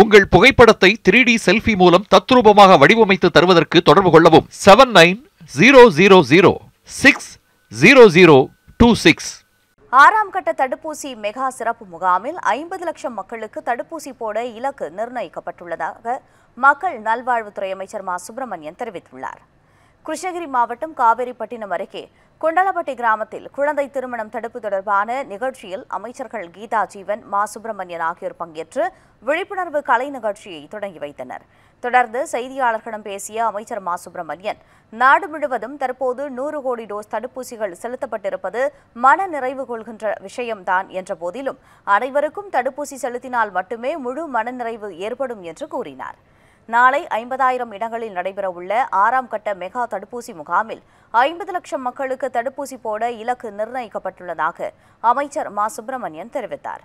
உங்கள் புகைப்படத்தை three D selfie மூலம் தத்ரூபமாக வடிவமைத்து தருவதற்கு தொடர்பு கொள்ளவும் seven nine zero zero zero six zero zero two six ஆறாம் கட்ட தடுப்பூசி மெகா சிறப்பு முகாமில் ஐம்பது லட்சம் மக்களுக்கு தடுப்பூசி போட இலக்கு நிர்ணயிக்கப்பட்டுள்ளதாக மக்கள் நல்வாழ்வுத்துறை அமைச்சர் மா சுப்பிரமணியன் தெரிவித்துள்ளார் கிருஷ்ணகிரி மாவட்டம் காவேரிப்பட்டினம் அருகே கொண்டலப்பட்டி கிராமத்தில் குழந்தை திருமணம் தடுப்பு தொடர்பான நிகழ்ச்சியில் அமைச்சர்கள் கீதா ஜீவன் மா சுப்பிரமணியன் ஆகியோர் பங்கேற்று விழிப்புணர்வு கலை நிகழ்ச்சியை தொடங்கி வைத்தனர் தொடர்ந்து செய்தியாளர்களிடம் பேசிய அமைச்சர் மா சுப்பிரமணியன் நாடு முழுவதும் தற்போது நூறு கோடி டோஸ் தடுப்பூசிகள் செலுத்தப்பட்டிருப்பது மன நிறைவு கொள்கின்ற விஷயம்தான் என்ற போதிலும் அனைவருக்கும் தடுப்பூசி செலுத்தினால் மட்டுமே முழு மனநிறைவு ஏற்படும் என்று கூறினார் நாளை ஐம்பதாயிரம் இடங்களில் நடைபெறவுள்ள ஆறாம் கட்ட மெகா தடுப்பூசி முகாமில் ஐம்பது லட்சம் மக்களுக்கு தடுப்பூசி போட இலக்கு நிர்ணயிக்கப்பட்டுள்ளதாக அமைச்சர் மா சுப்பிரமணியன் தெரிவித்தார்